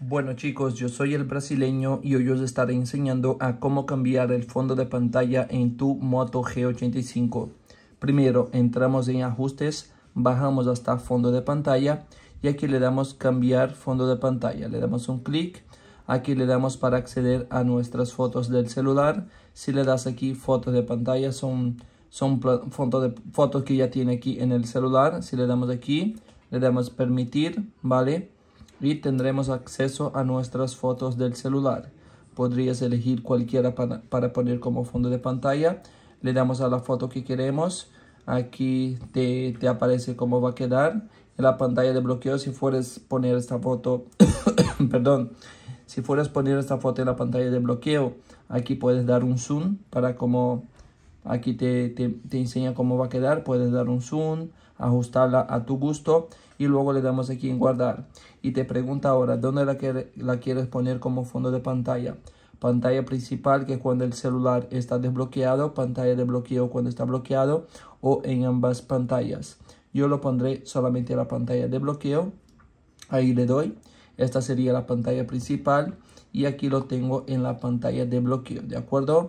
Bueno chicos, yo soy el brasileño y hoy os estaré enseñando a cómo cambiar el fondo de pantalla en tu Moto G85. Primero entramos en ajustes, bajamos hasta fondo de pantalla y aquí le damos cambiar fondo de pantalla. Le damos un clic, aquí le damos para acceder a nuestras fotos del celular. Si le das aquí fotos de pantalla son, son fotos, de, fotos que ya tiene aquí en el celular. Si le damos aquí, le damos permitir, ¿vale? y tendremos acceso a nuestras fotos del celular. Podrías elegir cualquiera para, poner como fondo de pantalla. Le damos a la foto que queremos. Aquí te, te aparece cómo va a quedar en la pantalla de bloqueo si fueras poner esta foto. perdón. Si fueras poner esta foto en la pantalla de bloqueo, aquí puedes dar un zoom para como Aquí te, enseña cómo va a quedar. Puedes dar un zoom, ajustarla a tu gusto. Y luego le damos aquí en guardar. Y te pregunta ahora, ¿dónde la, la quieres poner como fondo de pantalla? Pantalla principal, que es cuando el celular está desbloqueado. Pantalla de bloqueo cuando está bloqueado. O en ambas pantallas. Yo lo pondré solamente en la pantalla de bloqueo. Ahí le doy. Esta sería la pantalla principal. Y aquí lo tengo en la pantalla de bloqueo. ¿De acuerdo?